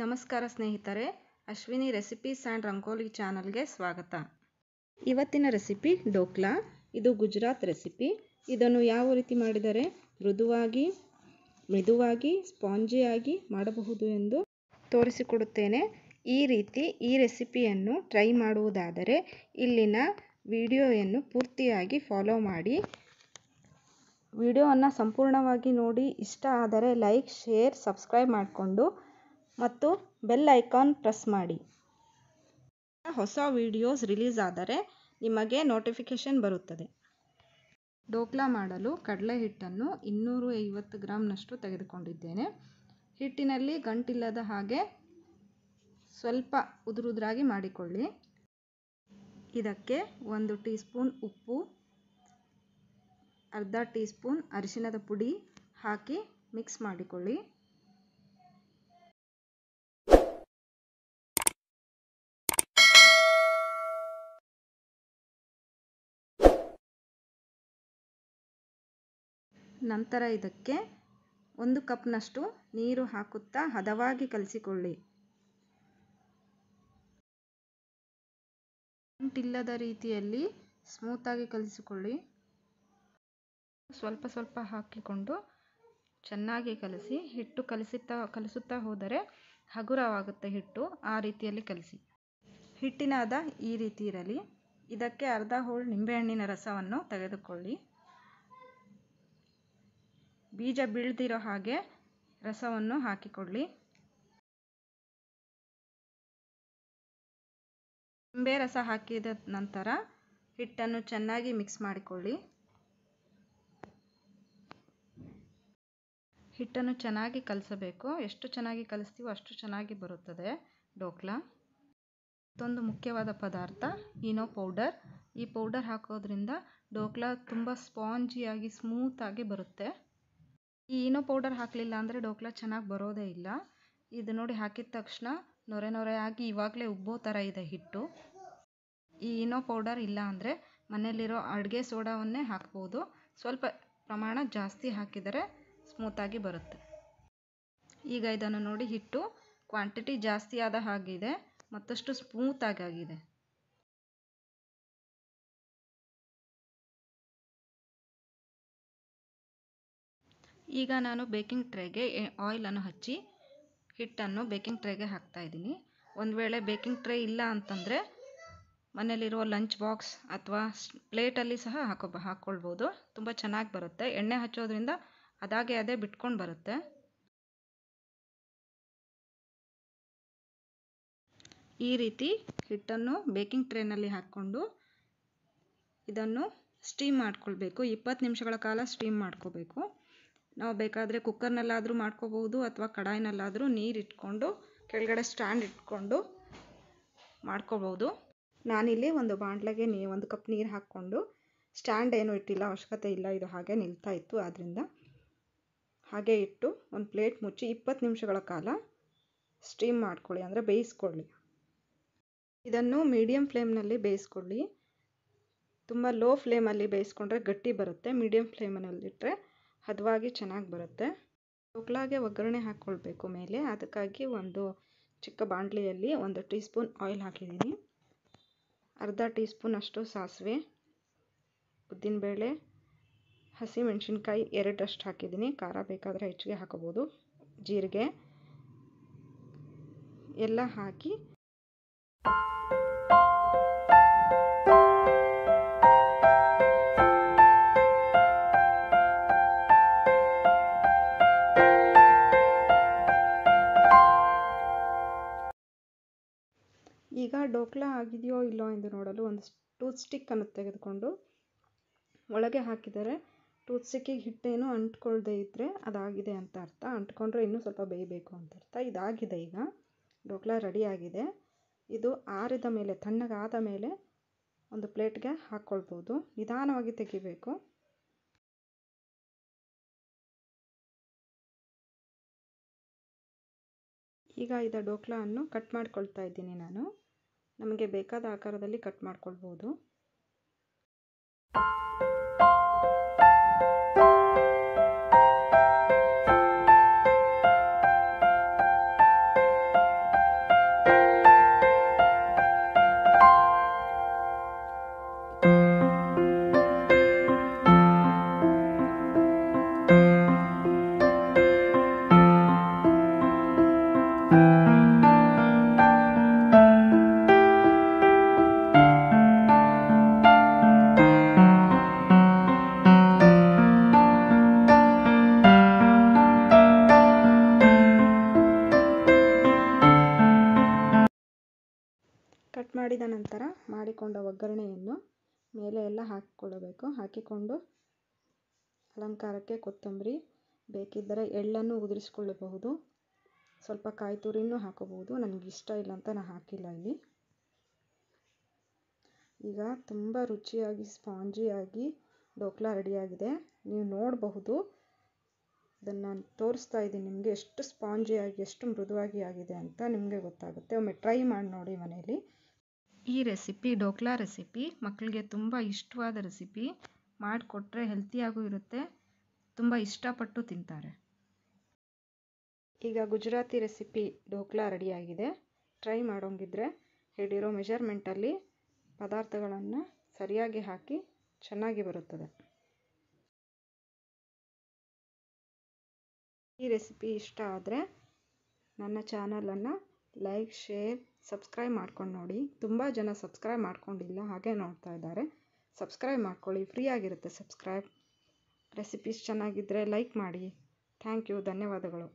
ನಮಸ್ಕಾರ ಸ್ನೇಹಿತರೆ Ashwini recipes and rangoli ಚಾನಲ್ಗೆ ಸ್ವಾಗತ ಇವತ್ತಿನ ರೆಸಿಪಿ ಡೋಕ್ಲಾ ಇದು ಗುಜರಾತ್ ರೆಸಿಪಿ ಇದನ್ನು ಯಾವ ರೀತಿ ಮಾಡಿದರೆ ಮೃದುವಾಗಿ ಮೆದುವಾಗಿ ಸ್ಪಾಂಜಿಯಾಗಿ ಮಾಡಬಹುದು ಎಂದು ತೋರಿಸಿಕೊಡುತ್ತೇನೆ ಈ ರೀತಿ ಈ ರೆಸಿಪಿಯನ್ನು ಟ್ರೈ ಮಾಡುವುದಾದರೆ ಇಲ್ಲಿನ ವಿಡಿಯೋಯನ್ನು ಪೂರ್ತಿಯಾಗಿ ಫಾಲೋ ಮಾಡಿ ವಿಡಿಯೋವನ್ನು ಸಂಪೂರ್ಣವಾಗಿ ನೋಡಿ ಇಷ್ಟ ಆದರೆ ಲೈಕ್ ಶೇರ್ ಸಬ್ಸ್ಕ್ರೈಬ್ ಮಾಡಿಕೊಂಡು ಮತ್ತು ಬೆಲ್ ಐಕಾನ್ ಪ್ರೆಸ್ ಮಾಡಿ ಹೊಸ ವೀಡಿಯೋಸ್ ರಿಲೀಸ್ ಆದರೆ ನಿಮಗೆ ನೋಟಿಫಿಕೇಷನ್ ಬರುತ್ತದೆ ಡೋಕ್ಲಾ ಮಾಡಲು ಕಡಲೆ ಹಿಟ್ಟನ್ನು ಇನ್ನೂರು ಐವತ್ತು ಗ್ರಾಮ್ನಷ್ಟು ತೆಗೆದುಕೊಂಡಿದ್ದೇನೆ ಹಿಟ್ಟಿನಲ್ಲಿ ಗಂಟಿಲ್ಲದ ಹಾಗೆ ಸ್ವಲ್ಪ ಉದುರುದ್ರಾಗಿ ಮಾಡಿಕೊಳ್ಳಿ ಇದಕ್ಕೆ ಒಂದು ಟೀ ಸ್ಪೂನ್ ಉಪ್ಪು ಅರ್ಧ ಟೀ ಸ್ಪೂನ್ ಅರಿಶಿನದ ಪುಡಿ ಹಾಕಿ ಮಿಕ್ಸ್ ಮಾಡಿಕೊಳ್ಳಿ ನಂತರ ಇದಕ್ಕೆ ಒಂದು ಕಪ್ನಷ್ಟು ನೀರು ಹಾಕುತ್ತಾ ಹದವಾಗಿ ಕಲಸಿಕೊಳ್ಳಿ ಅಂಟಿಲ್ಲದ ರೀತಿಯಲ್ಲಿ ಸ್ಮೂತಾಗಿ ಕಲಿಸಿಕೊಳ್ಳಿ ಸ್ವಲ್ಪ ಸ್ವಲ್ಪ ಹಾಕಿಕೊಂಡು ಚೆನ್ನಾಗಿ ಕಲಸಿ ಹಿಟ್ಟು ಕಲಿಸುತ್ತಾ ಕಲಿಸುತ್ತಾ ಹೋದರೆ ಹಗುರವಾಗುತ್ತೆ ಹಿಟ್ಟು ಆ ರೀತಿಯಲ್ಲಿ ಕಲಸಿ ಹಿಟ್ಟಿನಾದ ಈ ರೀತಿ ಇರಲಿ ಇದಕ್ಕೆ ಅರ್ಧ ಹೋಳು ನಿಂಬೆಹಣ್ಣಿನ ರಸವನ್ನು ತೆಗೆದುಕೊಳ್ಳಿ ಬೀಜ ಬೀಳ್ದಿರೋ ಹಾಗೆ ರಸವನ್ನು ಹಾಕಿಕೊಳ್ಳಿ ನಿಂಬೆ ರಸ ಹಾಕಿದ ನಂತರ ಹಿಟ್ಟನ್ನು ಚೆನ್ನಾಗಿ ಮಿಕ್ಸ್ ಮಾಡಿಕೊಳ್ಳಿ ಹಿಟ್ಟನ್ನು ಚೆನ್ನಾಗಿ ಕಲಸಬೇಕು ಎಷ್ಟು ಚೆನ್ನಾಗಿ ಕಲಿಸ್ತೀವೋ ಅಷ್ಟು ಚೆನ್ನಾಗಿ ಬರುತ್ತದೆ ಡೋಕ್ಲ ಮತ್ತೊಂದು ಮುಖ್ಯವಾದ ಪದಾರ್ಥ ಇನೋ ಪೌಡರ್ ಈ ಪೌಡರ್ ಹಾಕೋದ್ರಿಂದ ಡೋಕ್ಲಾ ತುಂಬ ಸ್ಪಾಂಜಿಯಾಗಿ ಸ್ಮೂತಾಗಿ ಬರುತ್ತೆ ಈ ಇನೋ ಪೌಡರ್ ಹಾಕಲಿಲ್ಲ ಅಂದರೆ ಡೋಕ್ಲಾ ಚೆನ್ನಾಗಿ ಬರೋದೇ ಇಲ್ಲ ಇದು ನೋಡಿ ಹಾಕಿದ ತಕ್ಷಣ ನೊರೆ ನೊರೆ ಆಗಿ ಇವಾಗಲೇ ಉಬ್ಬೋ ಥರ ಇದೆ ಹಿಟ್ಟು ಈ ಇನೋ ಪೌಡರ್ ಇಲ್ಲ ಅಂದರೆ ಮನೆಯಲ್ಲಿರೋ ಅಡುಗೆ ಸೋಡಾವನ್ನೇ ಹಾಕ್ಬೋದು ಸ್ವಲ್ಪ ಪ್ರಮಾಣ ಜಾಸ್ತಿ ಹಾಕಿದರೆ ಸ್ಮೂತಾಗಿ ಬರುತ್ತೆ ಈಗ ಇದನ್ನು ನೋಡಿ ಹಿಟ್ಟು ಕ್ವಾಂಟಿಟಿ ಜಾಸ್ತಿ ಆದ ಹಾಗಿದೆ ಮತ್ತಷ್ಟು ಸ್ಮೂತಾಗಿ ಆಗಿದೆ ಈಗ ನಾನು ಬೇಕಿಂಗ್ ಟ್ರೇಗೆ ಆಯಿಲನ್ನು ಹಚ್ಚಿ ಹಿಟ್ಟನ್ನು ಬೇಕಿಂಗ್ ಟ್ರೇಗೆ ಇದ್ದೀನಿ ಒಂದು ವೇಳೆ ಬೇಕಿಂಗ್ ಟ್ರೇ ಇಲ್ಲ ಅಂತಂದರೆ ಮನೆಯಲ್ಲಿರುವ ಲಂಚ್ ಬಾಕ್ಸ್ ಅಥವಾ ಪ್ಲೇಟಲ್ಲಿ ಸಹ ಹಾಕೋ ಹಾಕ್ಕೊಳ್ಬೋದು ತುಂಬ ಚೆನ್ನಾಗಿ ಬರುತ್ತೆ ಎಣ್ಣೆ ಹಚ್ಚೋದ್ರಿಂದ ಅದಾಗೆ ಅದೇ ಬಿಟ್ಕೊಂಡು ಬರುತ್ತೆ ಈ ರೀತಿ ಹಿಟ್ಟನ್ನು ಬೇಕಿಂಗ್ ಟ್ರೇನಲ್ಲಿ ಹಾಕ್ಕೊಂಡು ಇದನ್ನು ಸ್ಟೀಮ್ ಮಾಡ್ಕೊಳ್ಬೇಕು ಇಪ್ಪತ್ತು ನಿಮಿಷಗಳ ಕಾಲ ಸ್ಟೀಮ್ ಮಾಡ್ಕೋಬೇಕು ನಾವು ಬೇಕಾದರೆ ಕುಕ್ಕರ್ನಲ್ಲಾದರೂ ಮಾಡ್ಕೋಬಹುದು ಅಥವಾ ಕಡಾಯಿನಲ್ಲಾದರೂ ನೀರು ಇಟ್ಕೊಂಡು ಕೆಳಗಡೆ ಸ್ಟ್ಯಾಂಡ್ ಇಟ್ಕೊಂಡು ಮಾಡ್ಕೋಬಹುದು ನಾನಿಲ್ಲಿ ಒಂದು ಬಾಂಡ್ಲೆಗೆ ನೀ ಒಂದು ಕಪ್ ನೀರು ಹಾಕ್ಕೊಂಡು ಸ್ಟ್ಯಾಂಡ್ ಏನು ಇಟ್ಟಿಲ್ಲ ಅವಶ್ಯಕತೆ ಇಲ್ಲ ಇದು ಹಾಗೆ ನಿಲ್ತಾ ಇತ್ತು ಆದ್ದರಿಂದ ಹಾಗೆ ಇಟ್ಟು ಒಂದು ಪ್ಲೇಟ್ ಮುಚ್ಚಿ ಇಪ್ಪತ್ತು ನಿಮಿಷಗಳ ಕಾಲ ಸ್ಟೀಮ್ ಮಾಡ್ಕೊಳ್ಳಿ ಅಂದರೆ ಬೇಯಿಸ್ಕೊಳ್ಳಿ ಇದನ್ನು ಮೀಡಿಯಂ ಫ್ಲೇಮ್ನಲ್ಲಿ ಬೇಯಿಸ್ಕೊಳ್ಳಿ ತುಂಬ ಲೋ ಫ್ಲೇಮಲ್ಲಿ ಬೇಯಿಸ್ಕೊಂಡ್ರೆ ಗಟ್ಟಿ ಬರುತ್ತೆ ಮೀಡಿಯಮ್ ಫ್ಲೇಮಲ್ಲಿ ಹದವಾಗಿ ಚೆನ್ನಾಗಿ ಬರುತ್ತೆ ಚೊಕ್ಲಾಗೆ ಒಗ್ಗರಣೆ ಹಾಕ್ಕೊಳ್ಬೇಕು ಮೇಲೆ ಅದಕ್ಕಾಗಿ ಒಂದು ಚಿಕ್ಕ ಬಾಣಲಿಯಲ್ಲಿ ಒಂದು ಟೀ ಸ್ಪೂನ್ ಆಯಿಲ್ ಹಾಕಿದ್ದೀನಿ ಅರ್ಧ ಟೀ ಸ್ಪೂನ್ ಅಷ್ಟು ಸಾಸಿವೆ ಉದ್ದಿನಬೇಳೆ ಹಸಿ ಮೆಣಸಿನ್ಕಾಯಿ ಎರಡಷ್ಟು ಹಾಕಿದ್ದೀನಿ ಖಾರ ಬೇಕಾದರೆ ಹೆಚ್ಚಿಗೆ ಹಾಕೋಬೋದು ಜೀರಿಗೆ ಎಲ್ಲ ಹಾಕಿ ಈಗ ಡೋಕ್ಲಾ ಆಗಿದೆಯೋ ಇಲ್ಲೋ ಎಂದು ನೋಡಲು ಒಂದು ಟೂತ್ ಸ್ಟಿಕ್ಕನ್ನು ತೆಗೆದುಕೊಂಡು ಒಳಗೆ ಹಾಕಿದರೆ ಟೂತ್ ಸ್ಟಿಕ್ಕಿಗೆ ಹಿಟ್ಟೇನು ಅಂಟ್ಕೊಳ್ಳದೆ ಇದ್ದರೆ ಅದಾಗಿದೆ ಅಂತ ಅರ್ಥ ಅಂಟ್ಕೊಂಡ್ರೆ ಇನ್ನೂ ಸ್ವಲ್ಪ ಬೇಯಬೇಕು ಅಂತ ಅರ್ಥ ಇದಾಗಿದೆ ಈಗ ರೆಡಿ ರೆಡಿಯಾಗಿದೆ ಇದು ಆರಿದ ಮೇಲೆ ತಣ್ಣಗಾದ ಮೇಲೆ ಒಂದು ಪ್ಲೇಟ್ಗೆ ಹಾಕ್ಕೊಳ್ಬೋದು ನಿಧಾನವಾಗಿ ತೆಗಿಬೇಕು ಈಗ ಇದ ಅನ್ನು ಕಟ್ ಮಾಡ್ಕೊಳ್ತಾ ಇದ್ದೀನಿ ನಾನು ನಮಗೆ ಬೇಕಾದ ಆಕಾರದಲ್ಲಿ ಕಟ್ ಮಾಡ್ಕೊಳ್ಬೋದು ಕಟ್ ಮಾಡಿದ ನಂತರ ಮಾಡಿಕೊಂಡ ಒಗ್ಗರಣೆಯನ್ನು ಮೇಲೆ ಎಲ್ಲ ಹಾಕಿಕೊಳ್ಳಬೇಕು ಹಾಕಿಕೊಂಡು ಅಲಂಕಾರಕ್ಕೆ ಕೊತ್ತಂಬರಿ ಬೇಕಿದ್ದರೆ ಎಳ್ಳನ್ನು ಉದುರಿಸಿಕೊಳ್ಳಬಹುದು ಸ್ವಲ್ಪ ಕಾಯಿ ತುರಿನೂ ಹಾಕೋಬಹುದು ನನಗೆ ಇಷ್ಟ ಇಲ್ಲ ಅಂತ ನಾನು ಹಾಕಿಲ್ಲ ಇಲ್ಲಿ ಈಗ ತುಂಬ ರುಚಿಯಾಗಿ ಸ್ಪಾಂಜಿಯಾಗಿ ಡೋಕ್ಲಾ ರೆಡಿಯಾಗಿದೆ ನೀವು ನೋಡಬಹುದು ಅದನ್ನು ನಾನು ತೋರಿಸ್ತಾ ಇದ್ದೀನಿ ನಿಮಗೆ ಎಷ್ಟು ಸ್ಪಾಂಜಿಯಾಗಿ ಎಷ್ಟು ಮೃದುವಾಗಿ ಆಗಿದೆ ಅಂತ ನಿಮಗೆ ಗೊತ್ತಾಗುತ್ತೆ ಒಮ್ಮೆ ಟ್ರೈ ಮಾಡಿ ನೋಡಿ ಮನೆಯಲ್ಲಿ ಈ ರೆಸಿಪಿ ಡೋಕ್ಲಾ ರೆಸಿಪಿ ಮಕ್ಕಳಿಗೆ ತುಂಬ ಇಷ್ಟವಾದ ರೆಸಿಪಿ ಮಾಡಿಕೊಟ್ರೆ ಹೆಲ್ತಿಯಾಗೂ ಇರುತ್ತೆ ತುಂಬ ಇಷ್ಟಪಟ್ಟು ತಿಂತಾರೆ ಈಗ ಗುಜರಾತಿ ರೆಸಿಪಿ ಡೋಕ್ಲಾ ರೆಡಿಯಾಗಿದೆ ಟ್ರೈ ಮಾಡೋಂಗಿದ್ರೆ ಹೇಳಿರೋ ಮೆಜರ್ಮೆಂಟಲ್ಲಿ ಪದಾರ್ಥಗಳನ್ನು ಸರಿಯಾಗಿ ಹಾಕಿ ಚೆನ್ನಾಗಿ ಬರುತ್ತದೆ ಈ ರೆಸಿಪಿ ಇಷ್ಟ ಆದರೆ ನನ್ನ ಚಾನಲನ್ನು ಲೈಕ್ ಶೇರ್ ಸಬ್ಸ್ಕ್ರೈಬ್ ಮಾಡ್ಕೊಂಡು ನೋಡಿ ತುಂಬ ಜನ ಸಬ್ಸ್ಕ್ರೈಬ್ ಮಾಡ್ಕೊಂಡಿಲ್ಲ ಹಾಗೆ ನೋಡ್ತಾ ಇದ್ದಾರೆ ಸಬ್ಸ್ಕ್ರೈಬ್ ಮಾಡ್ಕೊಳ್ಳಿ ಫ್ರೀ ಆಗಿರುತ್ತೆ ಸಬ್ಸ್ಕ್ರೈಬ್ ರೆಸಿಪೀಸ್ ಚೆನ್ನಾಗಿದ್ದರೆ ಲೈಕ್ ಮಾಡಿ ಥ್ಯಾಂಕ್ ಯು ಧನ್ಯವಾದಗಳು